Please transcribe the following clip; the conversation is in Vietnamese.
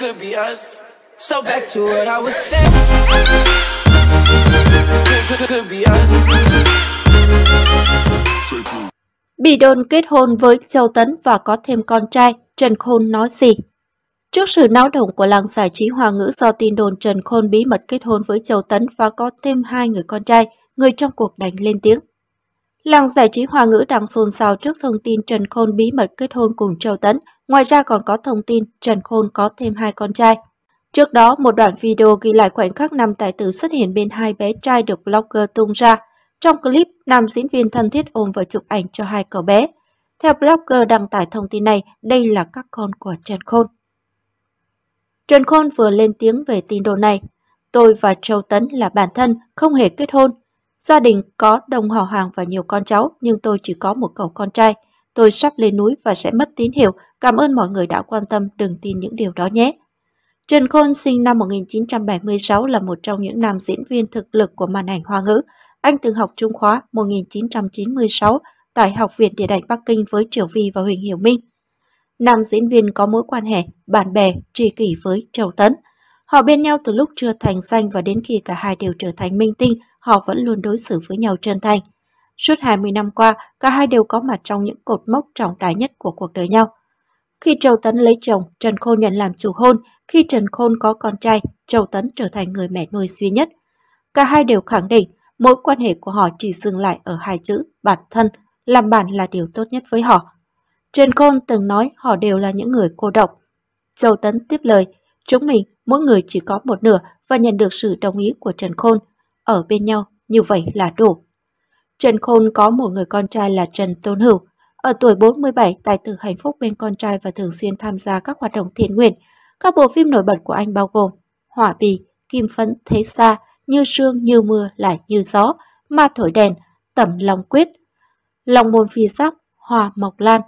could be us. So back to what I was saying. Could be us. Bị đồn kết hôn với Châu Tấn và có thêm con trai, Trần Khôn nói gì? Trước sự náo động của làng giải trí hoa ngữ do tin đồn Trần Khôn bí mật kết hôn với Châu Tấn và có thêm hai người con trai, người trong cuộc đánh lên tiếng. Làng giải trí hoa ngữ đang xôn xao trước thông tin Trần Khôn bí mật kết hôn cùng Châu Tấn Ngoài ra còn có thông tin Trần Khôn có thêm hai con trai. Trước đó, một đoạn video ghi lại khoảnh khắc nam tài tử xuất hiện bên hai bé trai được blogger tung ra. Trong clip, nam diễn viên thân thiết ôm và chụp ảnh cho hai cậu bé. Theo blogger đăng tải thông tin này, đây là các con của Trần Khôn. Trần Khôn vừa lên tiếng về tin đồn này. Tôi và Châu Tấn là bản thân, không hề kết hôn. Gia đình có đồng họ hàng và nhiều con cháu, nhưng tôi chỉ có một cậu con trai. Tôi sắp lên núi và sẽ mất tín hiệu. Cảm ơn mọi người đã quan tâm, đừng tin những điều đó nhé. Trần Khôn sinh năm 1976 là một trong những nam diễn viên thực lực của màn ảnh hoa ngữ. Anh từng học trung khóa 1996 tại Học viện Điện ảnh Bắc Kinh với Triều Vi và Huỳnh Hiểu Minh. Nam diễn viên có mối quan hệ, bạn bè, tri kỷ với Châu Tấn. Họ bên nhau từ lúc chưa thành danh và đến khi cả hai đều trở thành minh tinh, họ vẫn luôn đối xử với nhau chân thành. Suốt 20 năm qua, cả hai đều có mặt trong những cột mốc trọng đại nhất của cuộc đời nhau. Khi Châu Tấn lấy chồng, Trần Khôn nhận làm chủ hôn. Khi Trần Khôn có con trai, Châu Tấn trở thành người mẹ nuôi duy nhất. Cả hai đều khẳng định mối quan hệ của họ chỉ dừng lại ở hai chữ bản thân, làm bạn là điều tốt nhất với họ. Trần Khôn từng nói họ đều là những người cô độc. Châu Tấn tiếp lời, chúng mình mỗi người chỉ có một nửa và nhận được sự đồng ý của Trần Khôn. Ở bên nhau, như vậy là đủ. Trần Khôn có một người con trai là Trần Tôn Hữu. Ở tuổi 47, tài tử hạnh phúc bên con trai và thường xuyên tham gia các hoạt động thiện nguyện. Các bộ phim nổi bật của anh bao gồm Hỏa Bì, Kim Phấn, Thế Sa, Như Sương, Như Mưa, Lại Như Gió, Ma Thổi Đèn, Tẩm Long Quyết, Long Môn Phi Sắc, Hòa Mộc Lan,